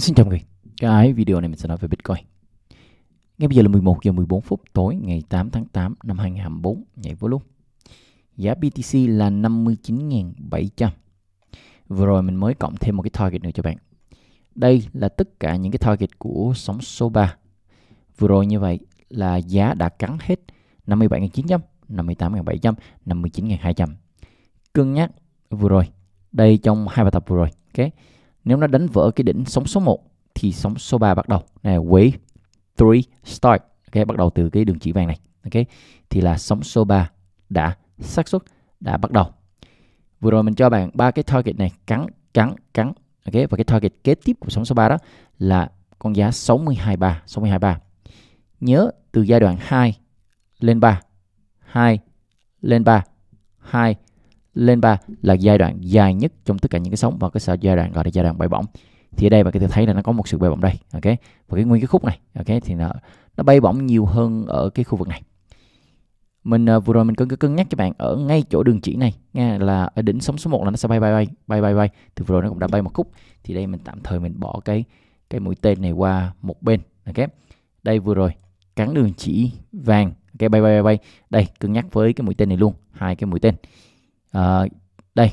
Xin chào mọi người, cái video này mình sẽ nói về Bitcoin Ngay bây giờ là 11 giờ 14 phút tối ngày 8 tháng 8 năm 2024 Nhảy vô luôn Giá BTC là 59.700 Vừa rồi mình mới cộng thêm một cái target nữa cho bạn Đây là tất cả những cái target của sóng số 3 Vừa rồi như vậy là giá đã cắn hết 57.900, 58.700, 59.200 Cân nhắc vừa rồi, đây trong hai bài tập vừa rồi okay nếu nó đánh vỡ cái đỉnh sóng số 1 thì sóng số 3 bắt đầu. Này wave 3 start. Ok, bắt đầu từ cái đường chỉ vàng này. Ok. Thì là sóng số 3 đã xác suất đã bắt đầu. Vừa rồi mình cho bạn ba cái target này cắn cắn cắn. Ok, và cái target kế tiếp của sóng số 3 đó là con giá 623, 623. Nhớ từ giai đoạn 2 lên 3, 2 lên 3, 2 lên 3 là giai đoạn dài nhất trong tất cả những cái sóng và cái sợ giai đoạn gọi là giai đoạn bay bổng thì ở đây bạn có thể thấy là nó có một sự bay bổng đây ok và cái nguyên cái khúc này ok thì nó nó bay bổng nhiều hơn ở cái khu vực này mình uh, vừa rồi mình cần có cân nhắc cho bạn ở ngay chỗ đường chỉ này nghe là ở đỉnh sóng số 1 là nó sẽ bay bay bay bay bay bay thì vừa rồi nó cũng đã bay một khúc thì đây mình tạm thời mình bỏ cái cái mũi tên này qua một bên ok đây vừa rồi cắn đường chỉ vàng ok bay bay bay bay đây cân nhắc với cái mũi tên này luôn hai cái mũi tên à, đây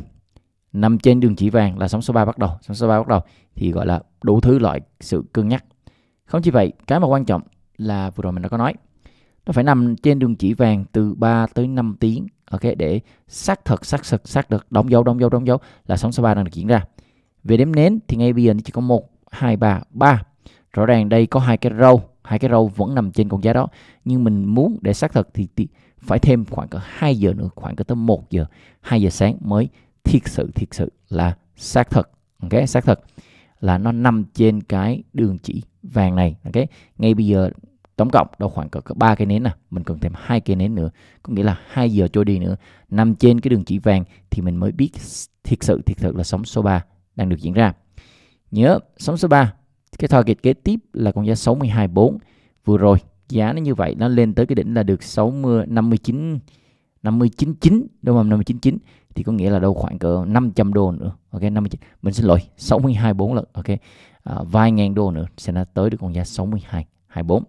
nằm trên đường chỉ vàng là sóng số 3 bắt đầu sóng số 3 bắt đầu thì gọi là đủ thứ loại sự cân nhắc không chỉ vậy cái mà quan trọng là vừa rồi mình đã có nói nó phải nằm trên đường chỉ vàng từ 3 tới 5 tiếng ok để xác thật xác thực xác được đóng dấu đóng dấu đóng dấu là sóng số 3 đang được diễn ra về đếm nến thì ngay bây giờ chỉ có một hai ba ba rõ ràng đây có hai cái râu hai cái râu vẫn nằm trên con giá đó nhưng mình muốn để xác thực thì phải thêm khoảng cỡ 2 giờ nữa khoảng cỡ tới 1 giờ 2 giờ sáng mới thiệt sự thiệt sự là xác thực ok xác thực là nó nằm trên cái đường chỉ vàng này ok ngay bây giờ tổng cộng đâu khoảng cỡ ba cây nến nè mình cần thêm hai cây nến nữa có nghĩa là 2 giờ trôi đi nữa nằm trên cái đường chỉ vàng thì mình mới biết thiệt sự thiệt thực là sóng số 3 đang được diễn ra nhớ sóng số 3 cái thời kỳ kế tiếp là con giá 624 vừa rồi giá nó như vậy nó lên tới cái đỉnh là được 60 59 59 9 đúng không 59 9 thì có nghĩa là đâu khoảng cỡ 500 đô nữa ok 59 mình xin lỗi 62 4 lần ok à, vài ngàn đô nữa sẽ nó tới được con giá 62 24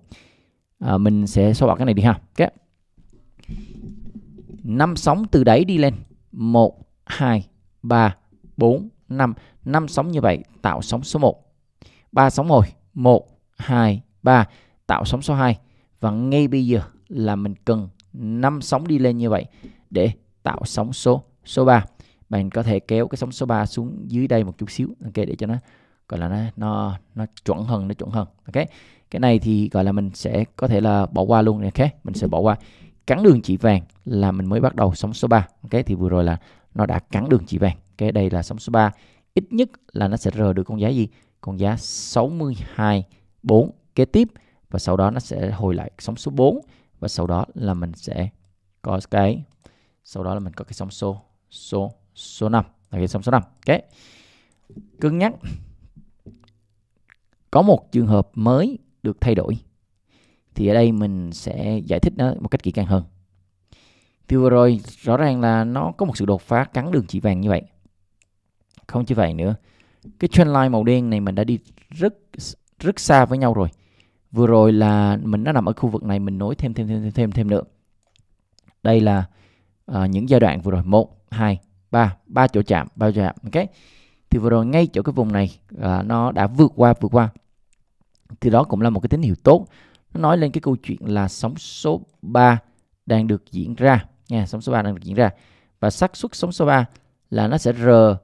à, mình sẽ xóa bỏ cái này đi ha ok năm sóng từ đáy đi lên 1 2 3 4 5 năm sóng như vậy tạo sóng số 1 3 sóng hồi 1 2 3 tạo sóng số 2 và ngay bây giờ là mình cần năm sóng đi lên như vậy để tạo sóng số số 3. Bạn có thể kéo cái sóng số 3 xuống dưới đây một chút xíu ok để cho nó gọi là nó nó nó chuẩn hơn nó chuẩn hơn ok. Cái này thì gọi là mình sẽ có thể là bỏ qua luôn này ok. Mình sẽ bỏ qua cắn đường chỉ vàng là mình mới bắt đầu sóng số 3 ok thì vừa rồi là nó đã cắn đường chỉ vàng ok đây là sóng số 3 ít nhất là nó sẽ rờ được con giá gì con giá 62 4 kế tiếp và sau đó nó sẽ hồi lại sóng số 4 và sau đó là mình sẽ có cái sau đó là mình có cái sóng số số số 5 là cái sóng số 5 ok cân nhắc có một trường hợp mới được thay đổi thì ở đây mình sẽ giải thích nó một cách kỹ càng hơn thì vừa rồi rõ ràng là nó có một sự đột phá cắn đường chỉ vàng như vậy không chỉ vậy nữa cái trendline màu đen này mình đã đi rất rất xa với nhau rồi vừa rồi là mình nó nằm ở khu vực này mình nối thêm thêm thêm thêm thêm, thêm nữa đây là uh, những giai đoạn vừa rồi một hai ba ba chỗ chạm ba chỗ chạm ok thì vừa rồi ngay chỗ cái vùng này uh, nó đã vượt qua vượt qua thì đó cũng là một cái tín hiệu tốt nó nói lên cái câu chuyện là sóng số 3 đang được diễn ra nha sóng số 3 đang được diễn ra và xác suất sóng số 3 là nó sẽ rờ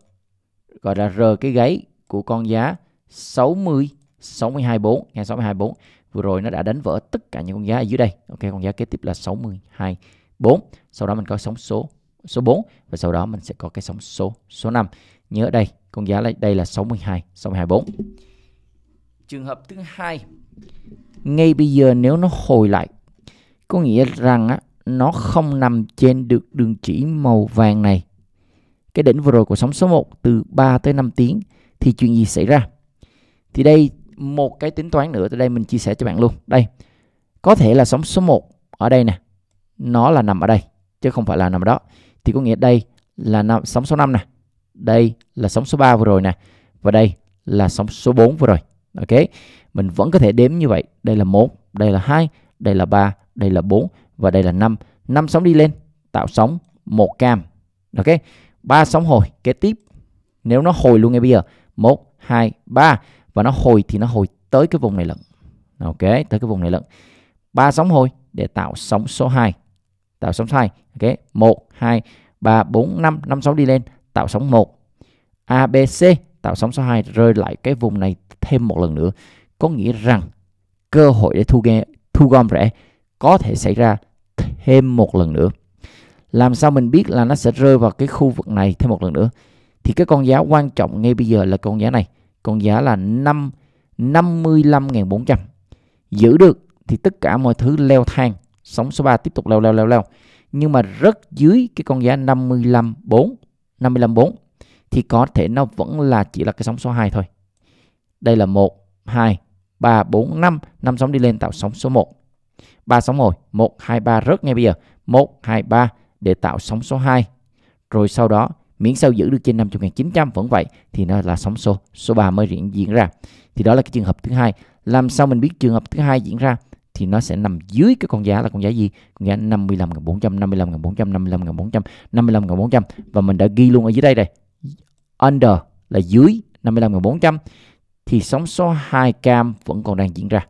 gọi là rờ cái gáy của con giá 60 624 nha 624 vừa rồi nó đã đánh vỡ tất cả những con giá ở dưới đây ok con giá kế tiếp là 62 4 sau đó mình có sóng số số 4 và sau đó mình sẽ có cái sóng số số 5 nhớ đây con giá đây là 62 62 4 trường hợp thứ hai ngay bây giờ nếu nó hồi lại có nghĩa rằng á, nó không nằm trên được đường chỉ màu vàng này cái đỉnh vừa rồi của sóng số 1 từ 3 tới 5 tiếng thì chuyện gì xảy ra thì đây một cái tính toán nữa từ đây mình chia sẻ cho bạn luôn đây có thể là sóng số 1 ở đây nè nó là nằm ở đây chứ không phải là nằm ở đó thì có nghĩa đây là nằm, sóng số 5 nè đây là sóng số 3 vừa rồi nè và đây là sóng số 4 vừa rồi ok mình vẫn có thể đếm như vậy đây là 1 đây là 2 đây là 3 đây là 4 và đây là 5 5 sóng đi lên tạo sóng một cam ok ba sóng hồi kế tiếp nếu nó hồi luôn ngay bây giờ 1 2 3 và nó hồi thì nó hồi tới cái vùng này lận ok tới cái vùng này lận ba sóng hồi để tạo sóng số 2 tạo sóng 2 ok 1 2 3 4 5 5 sóng đi lên tạo sóng 1 ABC tạo sóng số 2 rơi lại cái vùng này thêm một lần nữa có nghĩa rằng cơ hội để thu ghe, thu gom rẻ có thể xảy ra thêm một lần nữa làm sao mình biết là nó sẽ rơi vào cái khu vực này thêm một lần nữa thì cái con giá quan trọng ngay bây giờ là con giá này còn giá là 5 55.400 giữ được thì tất cả mọi thứ leo thang sóng số 3 tiếp tục leo leo leo leo nhưng mà rất dưới cái con giá 554 554 thì có thể nó vẫn là chỉ là cái sóng số 2 thôi đây là 1 2 3 4 5 5 sóng đi lên tạo sóng số 1 3 sóng rồi 1 2 3 rớt ngay bây giờ 1 2 3 để tạo sóng số 2 rồi sau đó miễn sao giữ được trên 50.900 vẫn vậy thì nó là sóng số số 3 mới diễn diễn ra thì đó là cái trường hợp thứ hai làm sao mình biết trường hợp thứ hai diễn ra thì nó sẽ nằm dưới cái con giá là con giá gì con giá 55.400 55.400 55.400 55.400 và mình đã ghi luôn ở dưới đây đây under là dưới 55.400 thì sóng số 2 cam vẫn còn đang diễn ra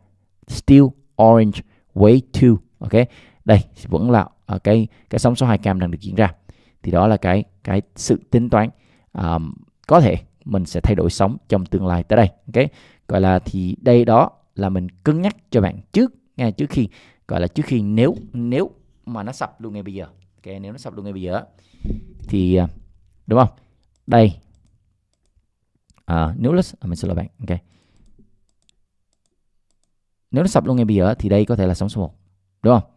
still orange way 2 ok đây vẫn là ở ờ, cái cái sóng số 2 cam đang được diễn ra thì đó là cái cái sự tính toán um, có thể mình sẽ thay đổi sống trong tương lai tới đây ok gọi là thì đây đó là mình cân nhắc cho bạn trước ngay trước khi gọi là trước khi nếu nếu mà nó sập luôn ngay bây giờ ok nếu nó sập luôn ngay bây giờ thì ờ, đúng không đây à, nếu nó à, mình sẽ lỗi bạn ok nếu nó sập luôn ngay bây giờ thì đây có thể là sóng số 1 đúng không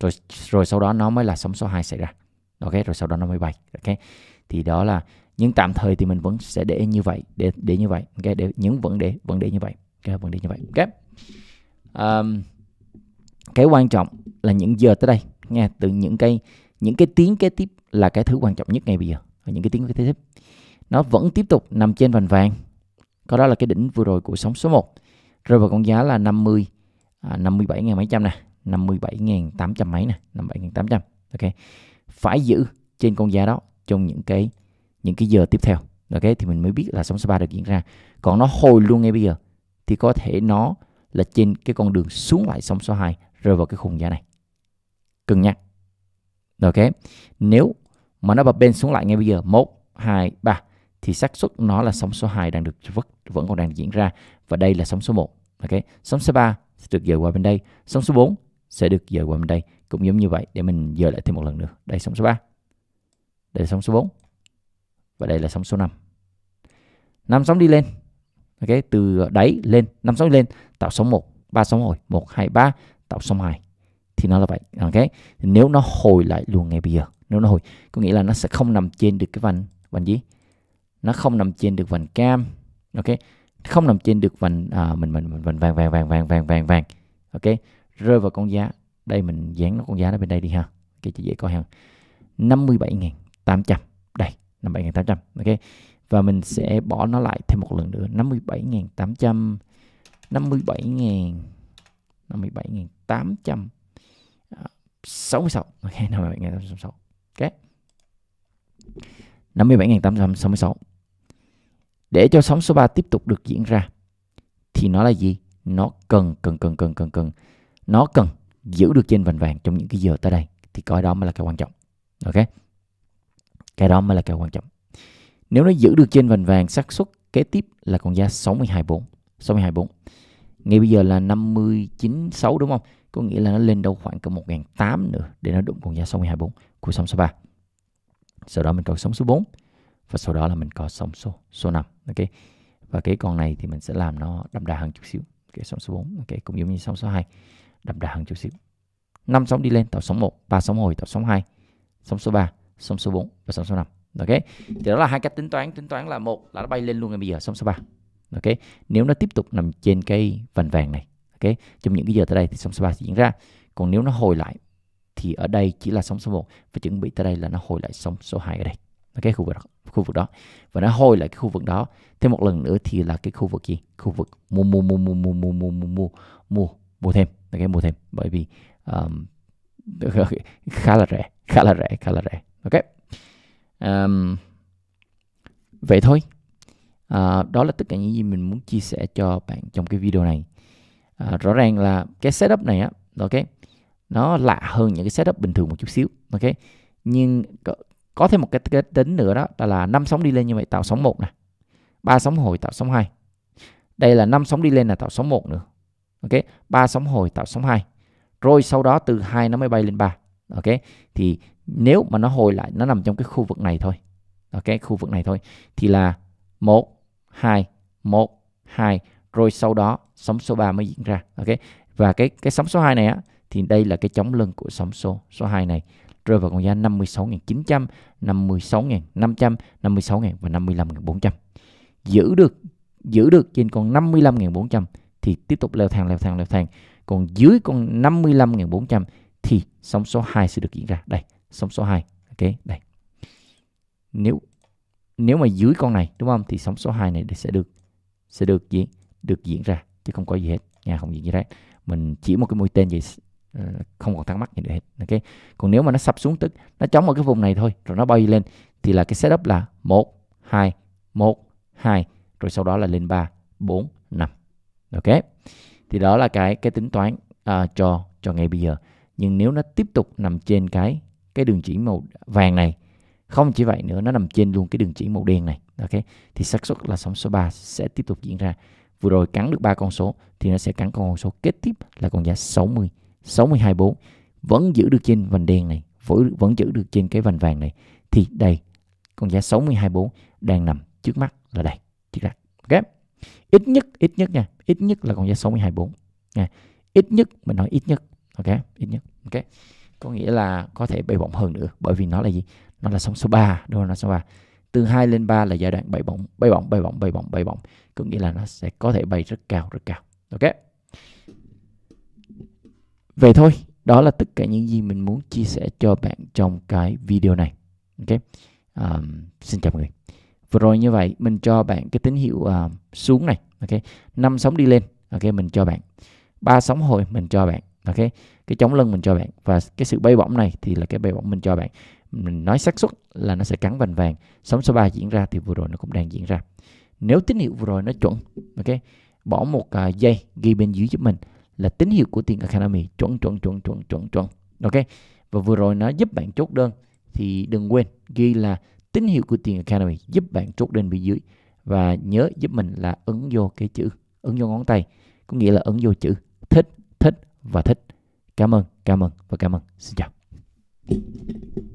rồi rồi sau đó nó mới là sóng số 2 xảy ra ok rồi sau đó nó mới bay ok thì đó là nhưng tạm thời thì mình vẫn sẽ để như vậy để để như vậy ok để những vẫn để vẫn để như vậy ok vẫn để như vậy ok um, cái quan trọng là những giờ tới đây nghe từ những cái những cái tiếng kế tiếp là cái thứ quan trọng nhất ngay bây giờ những cái tiếng kế tiếp nó vẫn tiếp tục nằm trên vành vàng có đó là cái đỉnh vừa rồi của sóng số 1 rơi vào con giá là 50 à, 57 ngàn mấy trăm nè 57.800 mấy nè 57.800 ok phải giữ trên con da đó trong những cái những cái giờ tiếp theo ok thì mình mới biết là sóng spa được diễn ra còn nó hồi luôn ngay bây giờ thì có thể nó là trên cái con đường xuống lại sóng số 2 rơi vào cái khung giá này cần nhắc ok nếu mà nó bập bên xuống lại ngay bây giờ một hai ba thì xác suất nó là sóng số 2 đang được vẫn còn đang diễn ra và đây là sóng số 1 ok sóng số 3 sẽ được dời qua bên đây sóng số 4 sẽ được dời qua bên đây cũng giống như vậy để mình giờ lại thêm một lần nữa đây sóng số 3 đây là sóng số 4 và đây là sóng số 5 năm sóng đi lên ok từ đáy lên năm sóng đi lên tạo sóng 1 ba sóng hồi 1 2 3 tạo sóng 2 thì nó là vậy ok nếu nó hồi lại luôn ngay bây giờ nếu nó hồi có nghĩa là nó sẽ không nằm trên được cái vành vành gì nó không nằm trên được vành cam ok không nằm trên được vành à, mình mình mình vành vàng vàng vàng vàng vàng vàng vàng ok rơi vào con giá đây mình dán nó con giá nó bên đây đi ha cái chị dễ coi ha 57.800 đây 57.800 ok và mình sẽ bỏ nó lại thêm một lần nữa 57.800 57.000 57.800 66 ok 57.866 ok 57.866 để cho sóng số 3 tiếp tục được diễn ra thì nó là gì nó cần cần cần cần cần cần nó cần giữ được trên vành vàng trong những cái giờ tới đây thì coi đó mới là cái quan trọng ok cái đó mới là cái quan trọng nếu nó giữ được trên vành vàng xác suất kế tiếp là con giá 624 624 ngay bây giờ là 596 đúng không có nghĩa là nó lên đâu khoảng cỡ 1.800 nữa để nó đụng con giá 624 của sóng số 3 sau đó mình còn sóng số 4 và sau đó là mình có sóng số số 5 ok và cái con này thì mình sẽ làm nó đậm đà hơn chút xíu cái sóng số 4 ok cũng giống như sóng số 2 đậm đà hơn chút xíu năm sóng đi lên tạo sóng 1 ba sóng hồi tạo sóng 2 sóng số 3 sóng số 4 và sóng số 5 ok thì đó là hai cách tính toán tính toán là một là nó bay lên luôn ngay bây giờ sóng số 3 ok nếu nó tiếp tục nằm trên cái vành vàng này ok trong những cái giờ tới đây thì sóng số 3 sẽ diễn ra còn nếu nó hồi lại thì ở đây chỉ là sóng số 1 và chuẩn bị tới đây là nó hồi lại sóng số 2 ở đây ở cái khu vực đó, khu vực đó và nó hồi lại cái khu vực đó thêm một lần nữa thì là cái khu vực gì khu vực mua mua mua mua mua mua mua mua mua mua thêm mình mua thêm bởi vì um, khá là rẻ khá là rẻ khá là rẻ ok um, vậy thôi à, đó là tất cả những gì mình muốn chia sẻ cho bạn trong cái video này à, rõ ràng là cái setup này á ok nó lạ hơn những cái setup bình thường một chút xíu ok nhưng có, có thêm một cái, cái tính nữa đó, đó là năm sóng đi lên như vậy tạo sóng một nè ba sóng hồi tạo sóng hai đây là năm sóng đi lên là tạo sóng một nữa ok ba sóng hồi tạo sóng 2 rồi sau đó từ 2 nó mới bay lên 3 ok thì nếu mà nó hồi lại nó nằm trong cái khu vực này thôi ok khu vực này thôi thì là 1 2 1 2 rồi sau đó sóng số 3 mới diễn ra ok và cái cái sóng số 2 này á thì đây là cái chống lưng của sóng số số 2 này rơi vào con giá 56.900, 56.500, 56.000 và 55.400. Giữ được giữ được trên con 55.400 thì tiếp tục leo thang leo thang leo thang còn dưới con 55.400 thì sóng số 2 sẽ được diễn ra đây sóng số 2 ok đây nếu nếu mà dưới con này đúng không thì sóng số 2 này sẽ được sẽ được diễn được diễn ra chứ không có gì hết nha không diễn gì hết mình chỉ một cái mũi tên vậy ờ, không còn thắc mắc gì nữa hết ok còn nếu mà nó sập xuống tức nó chống ở cái vùng này thôi rồi nó bay lên thì là cái setup là 1 2 1 2 rồi sau đó là lên 3 4 ok thì đó là cái cái tính toán à, cho cho ngay bây giờ nhưng nếu nó tiếp tục nằm trên cái cái đường chỉ màu vàng này không chỉ vậy nữa nó nằm trên luôn cái đường chỉ màu đen này ok thì xác suất là sóng số 3 sẽ tiếp tục diễn ra vừa rồi cắn được ba con số thì nó sẽ cắn con số kế tiếp là con giá 60 624 vẫn giữ được trên vành đen này vẫn vẫn giữ được trên cái vành vàng này thì đây con giá 6024 đang nằm trước mắt là đây trước rạc ok ít nhất ít nhất nha ít nhất là con số 6224 nha ít nhất mình nói ít nhất ok ít nhất ok có nghĩa là có thể bay bổng hơn nữa bởi vì nó là gì nó là sóng số 3 đúng không nó số 3 từ 2 lên 3 là giai đoạn bay bổng bay bổng bay bổng bay bổng bay bổng có nghĩa là nó sẽ có thể bay rất cao rất cao ok về thôi đó là tất cả những gì mình muốn chia sẻ cho bạn trong cái video này ok um, xin chào mọi người vừa rồi như vậy mình cho bạn cái tín hiệu uh, xuống này ok năm sóng đi lên ok mình cho bạn ba sóng hồi mình cho bạn ok cái chống lưng mình cho bạn và cái sự bay bổng này thì là cái bay bổng mình cho bạn mình nói xác suất là nó sẽ cắn vành vàng sóng số 3 diễn ra thì vừa rồi nó cũng đang diễn ra nếu tín hiệu vừa rồi nó chuẩn ok bỏ một uh, giây ghi bên dưới giúp mình là tín hiệu của tiền Academy chuẩn chuẩn chuẩn chuẩn chuẩn chuẩn ok và vừa rồi nó giúp bạn chốt đơn thì đừng quên ghi là tín hiệu của tiền Academy giúp bạn chốt đơn bên dưới và nhớ giúp mình là ấn vô cái chữ ấn vô ngón tay có nghĩa là ấn vô chữ thích thích và thích cảm ơn cảm ơn và cảm ơn xin chào